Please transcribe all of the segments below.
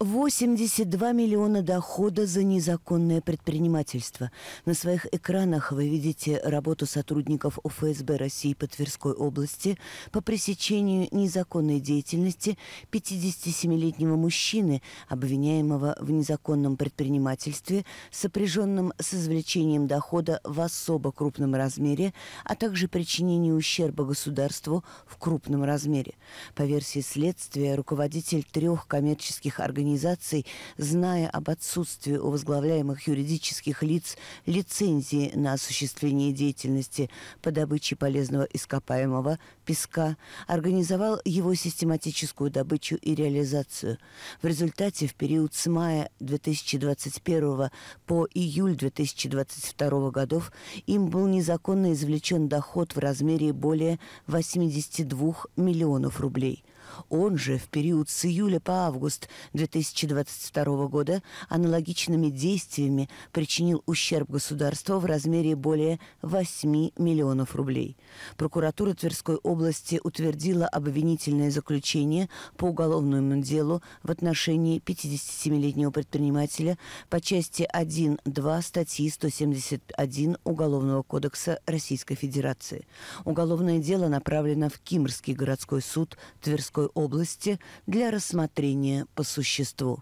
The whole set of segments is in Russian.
82 миллиона дохода за незаконное предпринимательство. На своих экранах вы видите работу сотрудников УФСБ России по Тверской области по пресечению незаконной деятельности 57-летнего мужчины, обвиняемого в незаконном предпринимательстве, сопряженном с извлечением дохода в особо крупном размере, а также причинению ущерба государству в крупном размере. По версии следствия, руководитель трех коммерческих организаций организаций, зная об отсутствии у возглавляемых юридических лиц лицензии на осуществление деятельности по добыче полезного ископаемого песка, организовал его систематическую добычу и реализацию. В результате в период с мая 2021 по июль 2022 годов им был незаконно извлечен доход в размере более 82 миллионов рублей – он же в период с июля по август 2022 года аналогичными действиями причинил ущерб государству в размере более 8 миллионов рублей. Прокуратура Тверской области утвердила обвинительное заключение по уголовному делу в отношении 57-летнего предпринимателя по части 1.2 статьи 171 Уголовного кодекса Российской Федерации. Уголовное дело направлено в Кимрский городской суд Тверской Тверской области для рассмотрения по существу.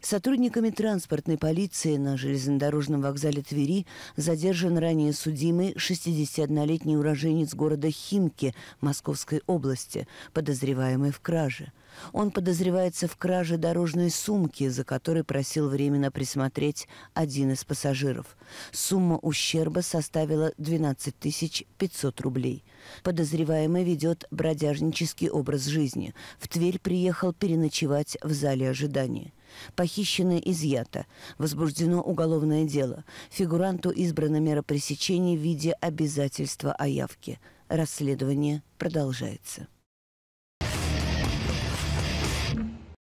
Сотрудниками транспортной полиции на железнодорожном вокзале Твери задержан ранее судимый 61-летний уроженец города Химки Московской области, подозреваемый в краже. Он подозревается в краже дорожной сумки, за которой просил временно присмотреть один из пассажиров. Сумма ущерба составила 12 500 рублей. Подозреваемый ведет бродяжнический образ жизни. В Тверь приехал переночевать в зале ожидания. Похищено изъято. Возбуждено уголовное дело. Фигуранту избрано мера пресечения в виде обязательства о явке. Расследование продолжается.